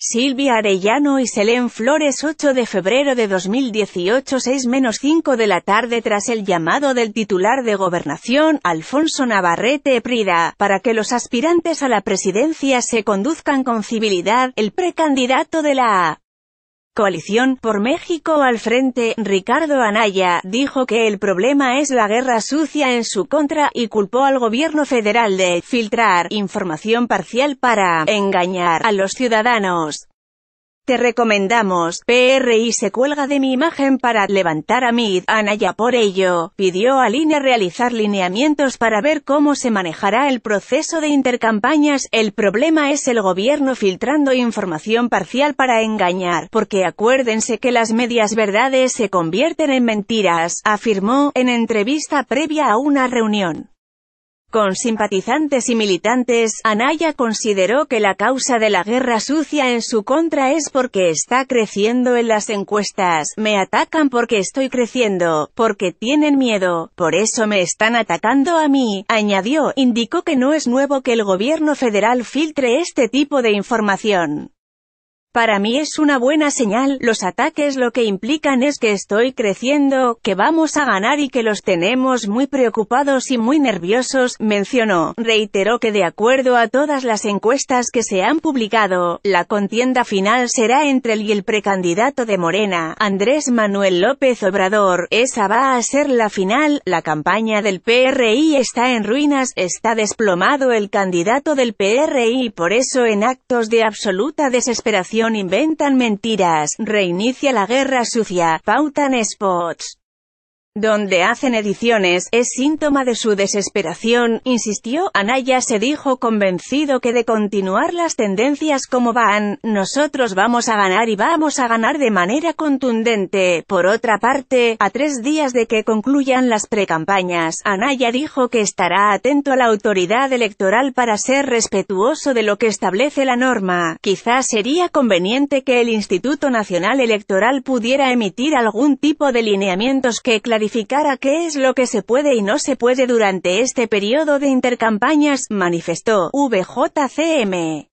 Silvia Arellano y Selén Flores 8 de febrero de 2018 6 menos 5 de la tarde tras el llamado del titular de Gobernación, Alfonso Navarrete Prida, para que los aspirantes a la presidencia se conduzcan con civilidad, el precandidato de la Coalición por México al frente, Ricardo Anaya, dijo que el problema es la guerra sucia en su contra, y culpó al gobierno federal de filtrar información parcial para engañar a los ciudadanos. Te recomendamos, PRI se cuelga de mi imagen para levantar a Mid, Anaya por ello, pidió a Línea realizar lineamientos para ver cómo se manejará el proceso de intercampañas, el problema es el gobierno filtrando información parcial para engañar, porque acuérdense que las medias verdades se convierten en mentiras, afirmó, en entrevista previa a una reunión. Con simpatizantes y militantes, Anaya consideró que la causa de la guerra sucia en su contra es porque está creciendo en las encuestas, me atacan porque estoy creciendo, porque tienen miedo, por eso me están atacando a mí, añadió, indicó que no es nuevo que el gobierno federal filtre este tipo de información. Para mí es una buena señal, los ataques lo que implican es que estoy creciendo, que vamos a ganar y que los tenemos muy preocupados y muy nerviosos, mencionó. Reiteró que de acuerdo a todas las encuestas que se han publicado, la contienda final será entre él y el precandidato de Morena, Andrés Manuel López Obrador. Esa va a ser la final, la campaña del PRI está en ruinas, está desplomado el candidato del PRI y por eso en actos de absoluta desesperación inventan mentiras, reinicia la guerra sucia, pautan spots donde hacen ediciones, es síntoma de su desesperación, insistió, Anaya se dijo convencido que de continuar las tendencias como van, nosotros vamos a ganar y vamos a ganar de manera contundente. Por otra parte, a tres días de que concluyan las precampañas, Anaya dijo que estará atento a la autoridad electoral para ser respetuoso de lo que establece la norma. Quizás sería conveniente que el Instituto Nacional Electoral pudiera emitir algún tipo de lineamientos que a qué es lo que se puede y no se puede durante este periodo de intercampañas, manifestó VJCM.